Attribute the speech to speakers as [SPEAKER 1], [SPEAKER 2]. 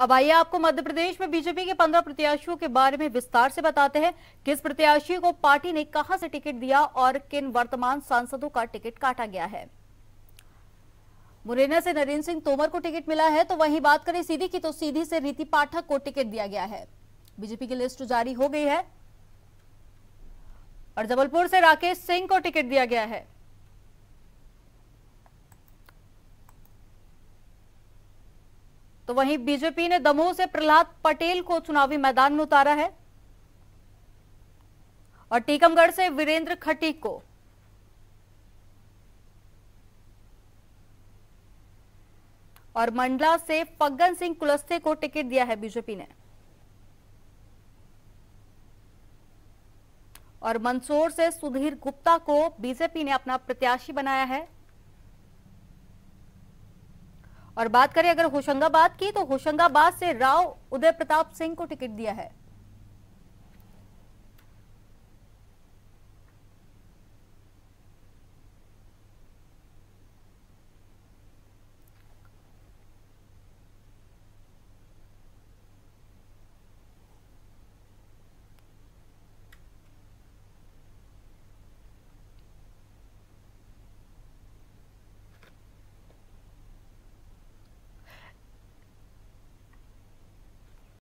[SPEAKER 1] अब आइए आपको मध्य प्रदेश में बीजेपी के पंद्रह प्रत्याशियों के बारे में विस्तार से बताते हैं किस प्रत्याशी को पार्टी ने कहां से टिकट दिया और किन वर्तमान सांसदों का टिकट काटा गया है मुरैना से नरेंद्र सिंह तोमर को टिकट मिला है तो वहीं बात करें सीधी की तो सीधी से रीति पाठक को टिकट दिया गया है बीजेपी की लिस्ट जारी हो गई है और जबलपुर से राकेश सिंह को टिकट दिया गया है तो वहीं बीजेपी ने दमोह से प्रहलाद पटेल को चुनावी मैदान में उतारा है और टीकमगढ़ से वीरेंद्र खटीक को और मंडला से फग्गन सिंह कुलस्ते को टिकट दिया है बीजेपी ने और मंदसौर से सुधीर गुप्ता को बीजेपी ने अपना प्रत्याशी बनाया है और बात करें अगर होशंगाबाद की तो होशंगाबाद से राव उदय प्रताप सिंह को टिकट दिया है